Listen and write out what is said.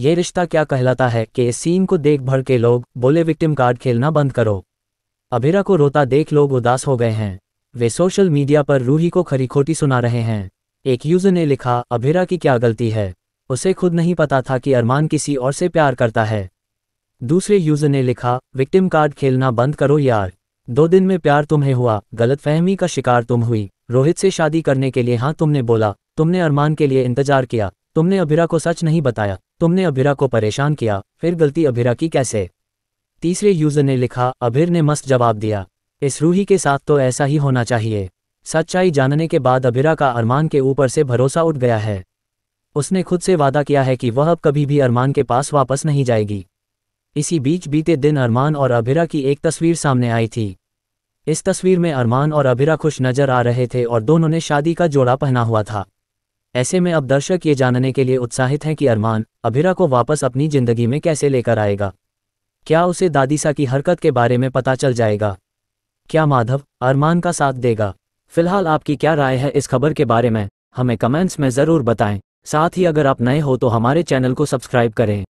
ये रिश्ता क्या कहलाता है कि इस सीन को देख भर के लोग बोले विक्टिम कार्ड खेलना बंद करो अभिरा को रोता देख लोग उदास हो गए हैं वे सोशल मीडिया पर रूही को खरी खोटी सुना रहे हैं एक यूजर ने लिखा अभिरा की क्या गलती है उसे खुद नहीं पता था कि अरमान किसी और से प्यार करता है दूसरे यूजर ने लिखा विक्टिम कार्ड खेलना बंद करो यार दो दिन में प्यार तुम्हें हुआ गलतफहमी का शिकार तुम हुई रोहित से शादी करने के लिए हाँ तुमने बोला तुमने अरमान के लिए इंतजार किया तुमने अभिरा को सच नहीं बताया तुमने अभिरा को परेशान किया फिर गलती अभिरा की कैसे तीसरे यूजर ने लिखा अभिर ने मस्त जवाब दिया इस रूही के साथ तो ऐसा ही होना चाहिए सच्चाई जानने के बाद अभिरा का अरमान के ऊपर से भरोसा उठ गया है उसने खुद से वादा किया है कि वह अब कभी भी अरमान के पास वापस नहीं जाएगी इसी बीच बीते दिन अरमान और अभिरा की एक तस्वीर सामने आई थी इस तस्वीर में अरमान और अभिरा खुश नजर आ रहे थे और दोनों ने शादी का जोड़ा पहना हुआ था ऐसे में अब दर्शक ये जानने के लिए उत्साहित हैं कि अरमान अभिरा को वापस अपनी जिंदगी में कैसे लेकर आएगा क्या उसे दादीसा की हरकत के बारे में पता चल जाएगा क्या माधव अरमान का साथ देगा फिलहाल आपकी क्या राय है इस खबर के बारे में हमें कमेंट्स में ज़रूर बताएं साथ ही अगर आप नए हो तो हमारे चैनल को सब्सक्राइब करें